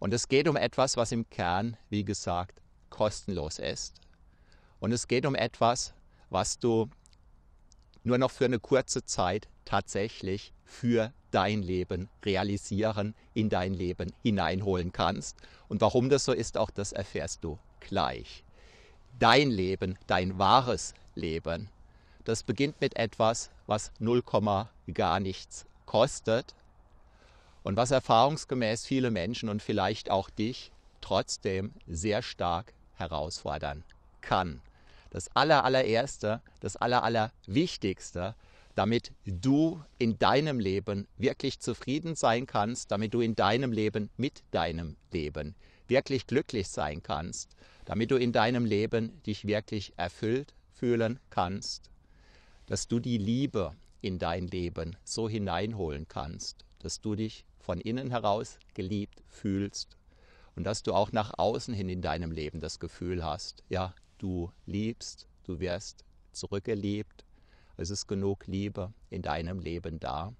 Und es geht um etwas, was im Kern, wie gesagt, kostenlos ist. Und es geht um etwas, was du nur noch für eine kurze Zeit tatsächlich für dein Leben realisieren, in dein Leben hineinholen kannst. Und warum das so ist, auch das erfährst du gleich. Dein Leben, dein wahres Leben, das beginnt mit etwas, was null Komma gar nichts kostet und was erfahrungsgemäß viele Menschen und vielleicht auch dich trotzdem sehr stark herausfordern kann. Das allerallererste, das allerallerwichtigste, damit du in deinem Leben wirklich zufrieden sein kannst, damit du in deinem Leben mit deinem Leben wirklich glücklich sein kannst, damit du in deinem Leben dich wirklich erfüllt fühlen kannst, dass du die Liebe in dein Leben so hineinholen kannst, dass du dich von innen heraus geliebt fühlst und dass du auch nach außen hin in deinem Leben das Gefühl hast, ja, du liebst, du wirst zurückgeliebt, es ist genug Liebe in deinem Leben da